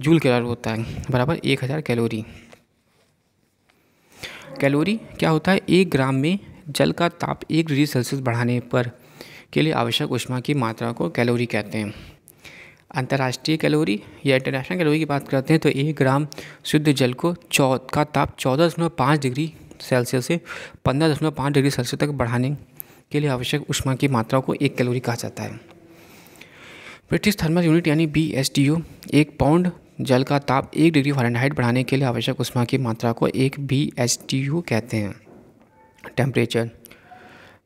जूल के बराबर होता है बराबर एक हज़ार कैलोरी कैलोरी क्या होता है एक ग्राम में जल का ताप एक डिग्री सेल्सियस बढ़ाने पर के लिए आवश्यक उष्मा की मात्रा को कैलोरी कहते हैं अंतर्राष्ट्रीय कैलोरी या इंटरनेशनल कैलोरी की बात करते हैं तो एक ग्राम शुद्ध जल को चौ का ताप चौदह दशमलव पाँच डिग्री सेल्सियस से पंद्रह दशमलव पाँच डिग्री सेल्सियस तक बढ़ाने के लिए आवश्यक उष्मा की मात्रा को एक कैलोरी कहा जाता है ब्रिटिश थर्मल यूनिट यानी बी एस टी यू एक पाउंड जल का ताप एक डिग्री फारेनहाइट बढ़ाने के लिए आवश्यक उष्मा की मात्रा को एक बी एस टी यू कहते हैं टेम्परेचर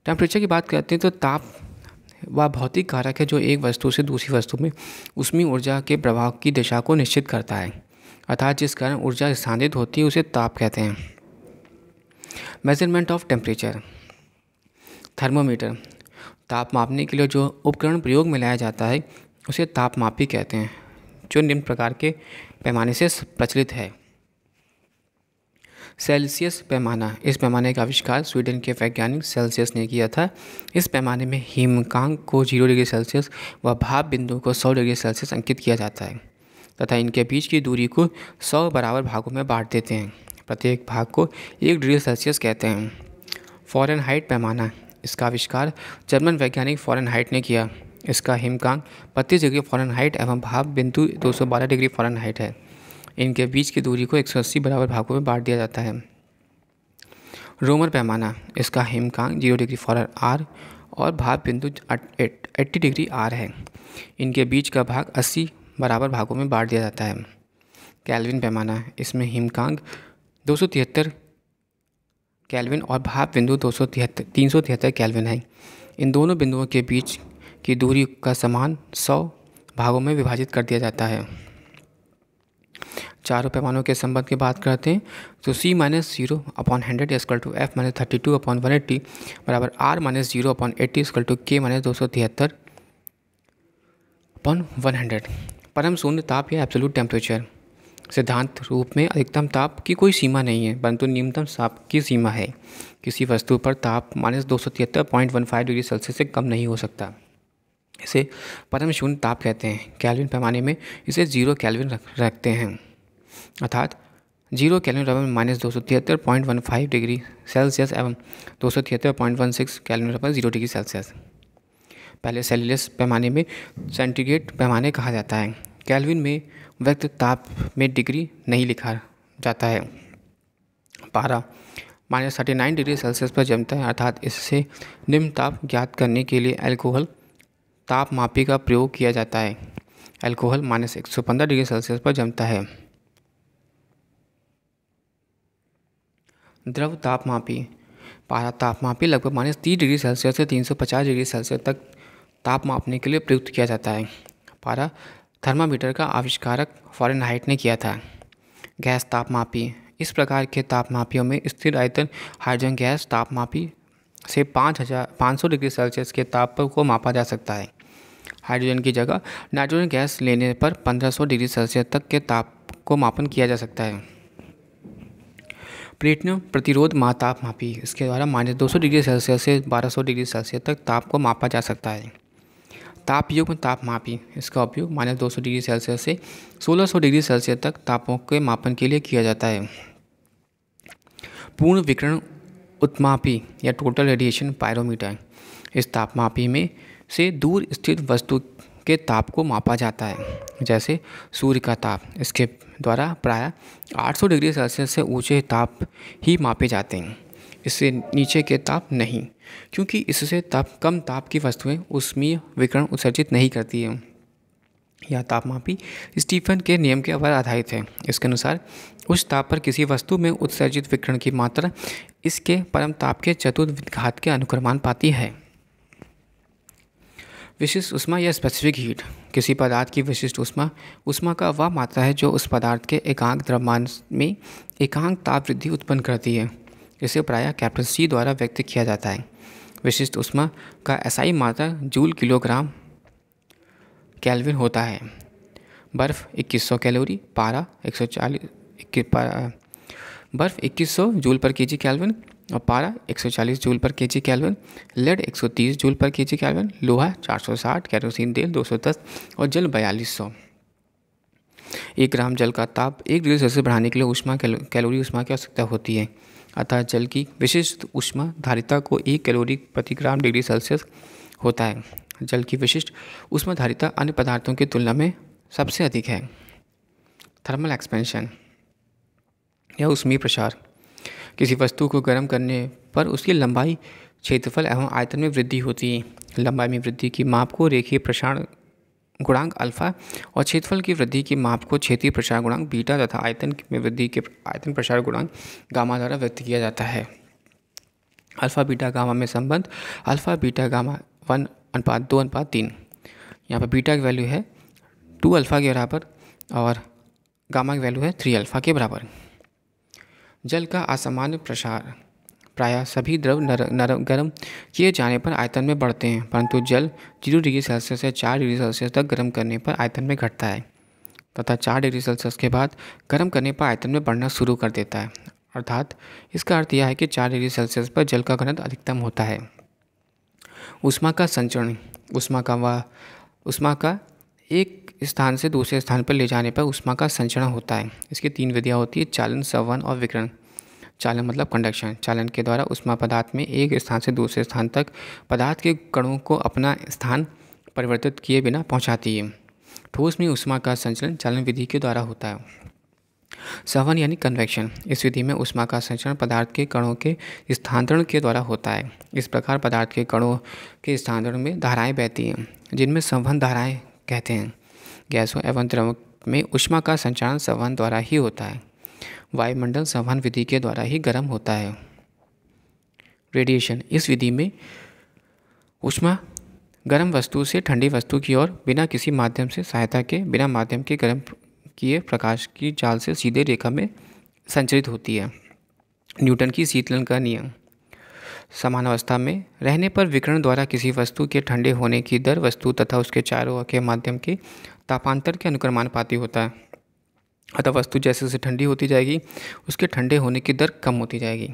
टेम्परेचर की बात करते हैं तो ताप वह भौतिक कारक है जो एक वस्तु से दूसरी वस्तु में उसमें ऊर्जा के प्रभाव की दिशा को निश्चित करता है अर्थात जिस कारण ऊर्जा स्थानित होती है उसे ताप कहते हैं मेजरमेंट ऑफ टेम्परेचर थर्मोमीटर ताप मापने के लिए जो उपकरण प्रयोग में लाया जाता है उसे तापमापी कहते हैं जो निम्न प्रकार के पैमाने से प्रचलित है सेल्सियस पैमाना इस पैमाने का आविष्कार स्वीडन के वैज्ञानिक सेल्सियस ने किया था इस पैमाने में हिमकांक को जीरो डिग्री सेल्सियस व भाप बिंदु को सौ डिग्री सेल्सियस अंकित किया जाता है तथा इनके बीच की दूरी को सौ बराबर भागों में बांट देते हैं प्रत्येक भाग को एक डिग्री सेल्सियस कहते हैं फॉरन हाइट पैमाना इसका आविष्कार जर्मन वैज्ञानिक फॉरन हाइट ने किया इसका हिमकांक बत्तीस डिग्री फॉरन हाइट एवं भाप बिंदु 212 डिग्री फॉरन हाइट है इनके बीच की दूरी को 180 बराबर भागों में बांट दिया जाता है रोमर पैमाना इसका हिमकांग जीरो डिग्री फॉर आर और भाप बिंदु एट्टी डिग्री आर है इनके बीच का भाग अस्सी बराबर भागों में बांट दिया जाता है कैलविन पैमाना इसमें हिमकांग दो सौ तिहत्तर कैलविन और भाप बिंदु दो सौ तिहत्तर तीन सौ तिहत्तर कैलविन है इन दोनों बिंदुओं के बीच की दूरी का समान सौ भागों में विभाजित कर दिया जाता है चारों पैमानों के संबंध की बात करते हैं तो C minus zero upon hundred equal to F minus thirty two upon one eighty बराबर R minus zero upon eighty equal to K minus दो सौ तिहत्तर अपॉन वन हंड्रेड परम शून्य ताप या एब्सोलूट टेम्परेचर सिद्धांत रूप में अधिकतम ताप की कोई सीमा नहीं है परंतु न्यूनतम ताप की सीमा है किसी वस्तु पर ताप माइनस दो सौ तिहत्तर point one five degree Celsius से कम नहीं हो सकता इसे परम शून्य ताप कहते हैं कैलविन पैमाने में इसे जीरो कैलविन रख, रखते हैं अर्थात जीरो कैलोन बराबर माइनस दो सौ तिहत्तर point one five degree Celsius एवं दो सौ तिहत्तर पॉइंट वन सिक्स कैलोन रबर जीरो डिग्री सेल्सियस पहले सेल्युलस पैमाने में सेंटीग्रेड पैमाने कहा जाता है कैलविन में व्यक्त ताप में डिग्री नहीं लिखा जाता है पारा minus thirty nine degree Celsius पर जमता है अर्थात इससे निम्न ताप ज्ञात करने के लिए अल्कोहल ताप मापी का प्रयोग किया जाता है अल्कोहल माइनस एक सौ पंद्रह डिग्री सेल्सियस पर जमता है द्रव तापमापी पारा तापमापी लगभग माइनस तीस डिग्री सेल्सियस से तीन सौ पचास डिग्री सेल्सियस तक ताप मापने के लिए प्रयुक्त किया जाता है पारा थर्मामीटर का आविष्कारक हाइट ने किया था गैस तापमापी इस प्रकार के तापमापियों में स्थिर आयतन हाइड्रोजन गैस तापमापी से पाँच हज़ार पाँच सौ डिग्री सेल्सियस के ताप को मापा जा सकता है हाइड्रोजन की जगह नाइट्रोजन गैस लेने पर पंद्रह सौ डिग्री सेल्सियस तक के ताप को मापन किया जा सकता है प्लेटिनम प्रतिरोध महाताप मापी इसके द्वारा माइनस दो डिग्री सेल्सियस से 1200 डिग्री सेल्सियस तक ताप को मापा जा सकता है ताप युग्म ताप मापी इसका उपयोग माइनस दो डिग्री सेल्सियस से 1600 डिग्री सेल्सियस तक तापों के मापन के लिए किया जाता है पूर्ण विकरण उत्मापी या टोटल रेडिएशन पायरोमीटर इस तापमापी में से दूर स्थित वस्तु के ताप को मापा जाता है जैसे सूर्य का ताप इसके द्वारा प्राय 800 डिग्री सेल्सियस से ऊंचे ताप ही मापे जाते हैं इससे नीचे के ताप नहीं क्योंकि इससे ताप कम ताप की वस्तुएं उसमें विकरण उत्सर्जित नहीं करती हैं यह तापमापी स्टीफन के नियम के ऊपर आधारित है इसके अनुसार उस ताप पर किसी वस्तु में उत्सर्जित विकरण की मात्रा इसके परम ताप के चतुर्थ घात के अनुक्रमान पाती है विशिष्ट उष्मा या स्पेसिफिक हीट किसी पदार्थ की विशिष्ट उष्मा उष्मा का वह मात्रा है जो उस पदार्थ के एकांक द्रव्यमान में एकांक ताप वृद्धि उत्पन्न करती है इसे प्रायः कैप्टन सी द्वारा व्यक्त किया जाता है विशिष्ट उष्मा का ऐसाई मात्रा जूल किलोग्राम कैलविन होता है बर्फ़ 2100 कैलोरी पारा 140 बर्फ़ 2100 जूल पर के जी कैलविन और पारा 140 जूल पर केजी कैलवन लेड 130 जूल पर केजी कैलवन लोहा 460 कैरोसिन तेल 210 और जल बयालीस सौ एक ग्राम जल का ताप एक डिग्री सेल्सियस बढ़ाने के लिए उष्मा कैलोरी उष्मा की आवश्यकता होती है अतः जल की विशिष्ट उष्मा धारिता को एक कैलोरी प्रति ग्राम डिग्री सेल्सियस होता है जल की विशिष्ट उष्मा धारिता अन्य पदार्थों की तुलना में सबसे अधिक है थर्मल एक्सपेंशन या उष्मीय प्रसार किसी वस्तु को गर्म करने पर उसकी लंबाई क्षेत्रफल एवं आयतन में वृद्धि होती है लंबाई में वृद्धि की माप को रेखीय प्रसारण गुणांक अल्फा और क्षेत्रफल की वृद्धि की माप को क्षेत्रीय प्रसार गुणांक बीटा तथा आयतन में वृद्धि के आयतन प्रसार गुणांक गामा द्वारा व्यक्त किया जाता है अल्फा बीटा गामा में संबंध अल्फा बीटा गामा वन अनुपात दो अनुपात तीन यहाँ पर बीटा की वैल्यू है टू अल्फ़ा के बराबर और गामा की वैल्यू है थ्री अल्फ़ा के बराबर जल का असामान्य प्रसार प्रायः सभी द्रव नर, नर गर्म किए जाने पर आयतन में बढ़ते हैं परंतु जल जीरो डिग्री सेल्सियस से चार डिग्री सेल्सियस तक गर्म करने पर आयतन में घटता है तथा चार डिग्री सेल्सियस के बाद गर्म करने पर आयतन में बढ़ना शुरू कर देता है अर्थात इसका अर्थ यह है कि चार डिग्री सेल्सियस पर जल का घनत्व अधिकतम होता है उष्मा का संचरण उष्मा का वह उष्मा का एक स्थान से दूसरे स्थान पर ले जाने पर उष्मा का संचरण होता है इसकी तीन विधियाँ होती है चालन सवन और विकरण चालन मतलब कंडक्शन चालन के द्वारा उष्मा पदार्थ में एक स्थान से दूसरे स्थान तक पदार्थ के कणों को अपना स्थान परिवर्तित किए बिना पहुंचाती है ठोस में उष्मा का संचलन चालन विधि के द्वारा होता है संवन यानी कन्वेक्शन इस विधि में उष्मा का संचरण पदार्थ के कणों के स्थानांतरण के द्वारा होता है इस प्रकार पदार्थ के कणों के स्थानांतरण में धाराएं बहती हैं जिनमें संवहन धाराएं कहते हैं गैसों एवं द्रव में ऊष्मा का संचालन संवहन द्वारा ही होता है वायुमंडल संवहन विधि के द्वारा ही गर्म होता है रेडिएशन इस विधि में ऊष्मा गर्म वस्तु से ठंडी वस्तु की ओर बिना किसी माध्यम से सहायता के बिना माध्यम के गर्म किए प्रकाश की जाल से सीधे रेखा में संचरित होती है न्यूटन की शीतलन का नियम समान अवस्था में रहने पर विकरण द्वारा किसी वस्तु के ठंडे होने की दर वस्तु तथा उसके चारों के माध्यम के तापांतर के पाती होता है अतः वस्तु जैसे जैसे ठंडी होती जाएगी उसके ठंडे होने की दर कम होती जाएगी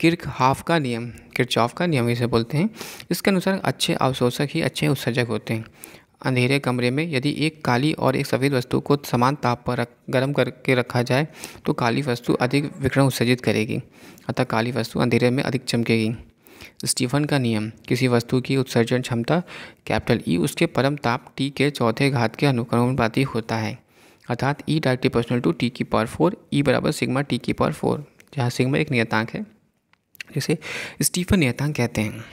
किर्क हाफ का नियम किर्चॉफ का नियम इसे बोलते हैं इसके अनुसार अच्छे अवशोषक ही अच्छे उत्सर्जक होते हैं अंधेरे कमरे में यदि एक काली और एक सफ़ेद वस्तु को समान ताप पर रख गर्म करके रखा जाए तो काली वस्तु अधिक विकरण उत्सर्जित करेगी अतः काली वस्तु अंधेरे में अधिक चमकेगी स्टीफन का नियम किसी वस्तु की उत्सर्जन क्षमता कैपिटल ई उसके परम ताप टी के चौथे घात के अनुक्रमणपाती होता है अर्थात E direct personal to T की पावर फोर ई बराबर सिग्मा टी की पावर फोर जहाँ सिग्मा एक नियतांक है जिसे स्टीफन नियतांक कहते हैं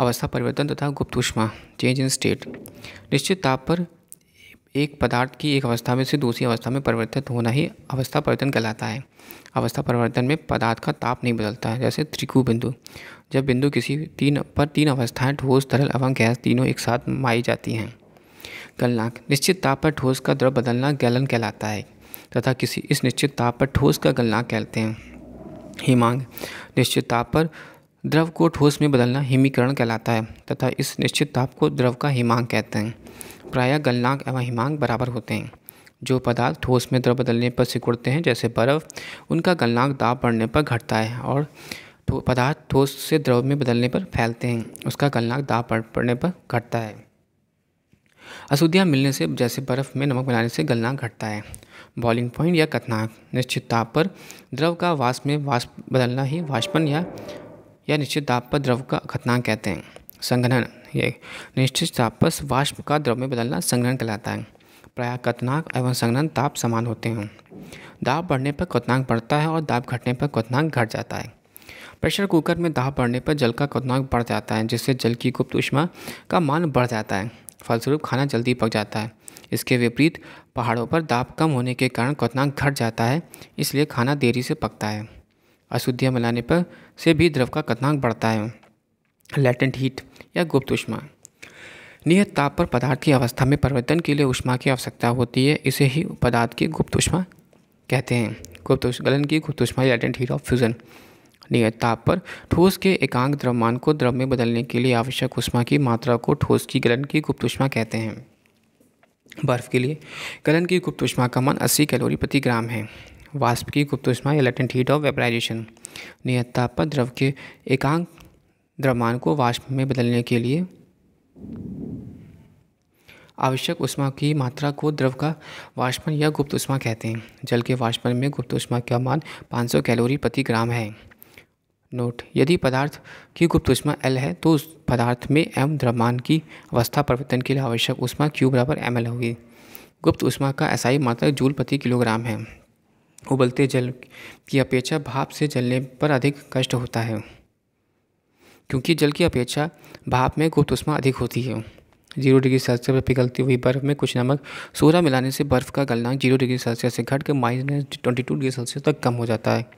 अवस्था परिवर्तन तथा गुप्त ऊष्मा चेंज इन स्टेट निश्चित ताप पर एक पदार्थ की एक अवस्था में से दूसरी अवस्था में परिवर्तित होना ही अवस्था परिवर्तन कहलाता है अवस्था परिवर्तन में पदार्थ का ताप नहीं बदलता है जैसे त्रिकु बिंदु जब बिंदु किसी तीन पर तीन अवस्थाएं ठोस तरल एवं गैस तीनों एक साथ माई जाती हैं गलनांक निश्चित ताप पर ठोस का द्रव बदलना गलन कहलाता है तथा किसी इस निश्चित ताप पर ठोस का गलनांक कहते हैं हिमांग निश्चित ताप पर द्रव को ठोस में बदलना हिमीकरण कहलाता है तथा इस निश्चित ताप को द्रव का हिमांक कहते हैं प्रायः गलनांक एवं हिमांक बराबर होते हैं जो पदार्थ ठोस में द्रव बदलने पर सिकुड़ते हैं जैसे बर्फ़ उनका गलनांक दाब बढ़ने पर घटता है और पदार्थ ठोस से द्रव में बदलने पर फैलते हैं उसका गलनांक दाब पड़ने पर घटता है अशुद्धियाँ मिलने से जैसे बर्फ़ में नमक मिलाने से गलनांक घटता है बॉइलिंग पॉइंट या कथनांक निश्चित ताप पर द्रव का वाष्प में वाष्प बदलना ही वाष्पन या या निश्चित ताप पर द्रव का खतनाक कहते हैं संघनन ये निश्चित ताप पर वाष्प का द्रव में बदलना संघनन कहलाता है प्राय कथनांक एवं संघनन ताप समान होते हैं दाब बढ़ने पर क्वनांक बढ़ता है और दाब घटने पर क्वनांक घट जाता है प्रेशर कुकर में दाब बढ़ने पर जल का क्वनांक बढ़ जाता है जिससे जल की गुप्त उष्मा का मान बढ़ जाता है फलस्वरूप खाना जल्दी पक जाता है इसके विपरीत पहाड़ों पर दाब कम होने के कारण क्वनांक घट जाता है इसलिए खाना देरी से पकता है अशुद्धियाँ मिलाने पर से भी द्रव का कथनांक बढ़ता है लेटेंट हीट या गुप्त उष्मा नियत ताप पर पदार्थ की अवस्था में परिवर्तन के लिए उष्मा की आवश्यकता होती है इसे ही पदार्थ की गुप्त उष्मा कहते हैं गुप्त गलन की गुप्त उष्मा लेटेंट हीट ऑफ फ्यूज़न नियत ताप पर ठोस के एकांक द्रव्यमान को द्रव में बदलने के लिए आवश्यक उष्मा की मात्रा को ठोस की गलन की गुप्त उष्मा कहते हैं बर्फ़ के लिए गलन की गुप्त उष्मा का मान 80 कैलोरी प्रति ग्राम है वाष्प की गुप्त उष्मा या लेटेंट हीट ऑफ वेपराइजेशन नियत पर द्रव के एकांक द्रव्यमान को वाष्प में बदलने के लिए आवश्यक उष्मा की मात्रा को द्रव का वाष्पन या गुप्त उष्मा कहते हैं जल के वाष्पन में गुप्त उष्मा का मान 500 कैलोरी प्रति ग्राम है नोट यदि पदार्थ की गुप्त उष्मा एल है तो उस पदार्थ में एम द्रव्यमान की अवस्था परिवर्तन के लिए आवश्यक उष्मा क्यू बराबर एम होगी गुप्त उष्मा का एसआई मात्रा जूल प्रति किलोग्राम है उबलते जल की अपेक्षा भाप से जलने पर अधिक कष्ट होता है क्योंकि जल की अपेक्षा भाप में गुप्त उष्मा अधिक होती है जीरो डिग्री सेल्सियस पर पिघलती हुई बर्फ़ में कुछ नमक सोडा मिलाने से बर्फ़ का गलना जीरो डिग्री सेल्सियस से घट कर minus twenty two degree Celsius तक कम हो जाता है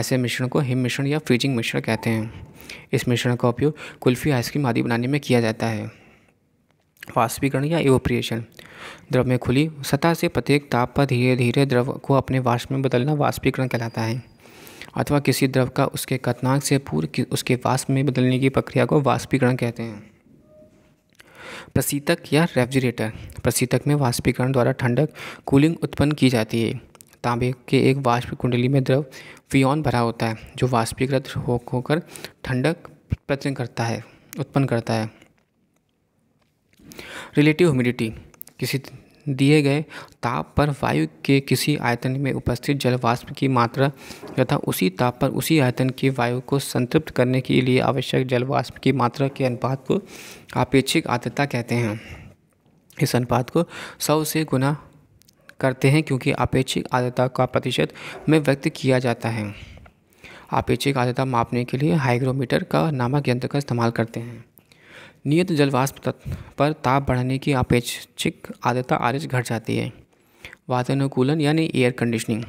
ऐसे मिश्रण को हिम मिश्रण या फ्रीजिंग मिश्रण कहते हैं इस मिश्रण का उपयोग कुल्फ़ी आइसक्रीम आदि बनाने में किया जाता है वाष्पीकरण या एवोप्रिएशन द्रव में खुली सतह से प्रत्येक ताप पर धीरे धीरे द्रव को अपने वाष्प में बदलना वाष्पीकरण कहलाता है अथवा किसी द्रव का उसके कथनांक से पूर्व उसके वाष्प में बदलने की प्रक्रिया को वाष्पीकरण कहते हैं प्रसीतक या रेफ्रिजरेटर प्रसीतक में वाष्पीकरण द्वारा ठंडक कूलिंग उत्पन्न की जाती है तांबे के एक वाष्प कुंडली में द्रव फियोन भरा होता है जो वाष्पीकृत होकर ठंडक प्रचन करता है उत्पन्न करता है रिलेटिव ह्यूमिडिटी किसी दिए गए ताप पर वायु के किसी आयतन में उपस्थित जलवाष्प की मात्रा तथा उसी ताप पर उसी आयतन की वायु को संतृप्त करने के लिए आवश्यक जलवाष्प की मात्रा के अनुपात को आपेक्षिक आर्द्रता कहते हैं इस अनुपात को सौ से गुना करते हैं क्योंकि आपेक्षिक आर्द्रता का प्रतिशत में व्यक्त किया जाता है आपेक्षिक आर्द्रता मापने के लिए हाइग्रोमीटर का नामक यंत्र का इस्तेमाल करते हैं नियत जलवाष्प तत्व पर ताप बढ़ने की अपेक्षिक आर्द्रता आरएच घट जाती है वातानुकूलन यानी एयर कंडीशनिंग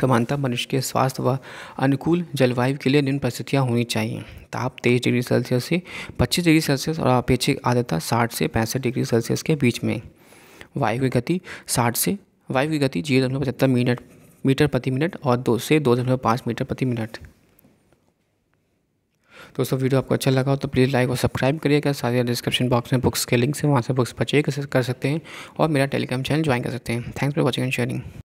समानता मनुष्य के स्वास्थ्य व अनुकूल जलवायु के लिए निम्न परिस्थितियाँ होनी चाहिए ताप तेईस डिग्री सेल्सियस से पच्चीस डिग्री सेल्सियस और अपेक्षिक आर्द्रता साठ से पैंसठ डिग्री सेल्सियस के बीच में वायु की गति साठ से वायु की गति जीरो दशमलव पचहत्तर मिनट मीटर प्रति मिनट और दो से दो दशमलव पाँच मीटर प्रति मिनट तो सब वीडियो आपको अच्छा लगा हो तो प्लीज़ लाइक और सब्सक्राइब करिएगा साथ ही डिस्क्रिप्शन बॉक्स में बुक्स के लिंक से वहाँ से बुक्स परचेज कर सकते हैं और मेरा टेलीग्राम चैनल ज्वाइन कर सकते हैं thanks for watching and sharing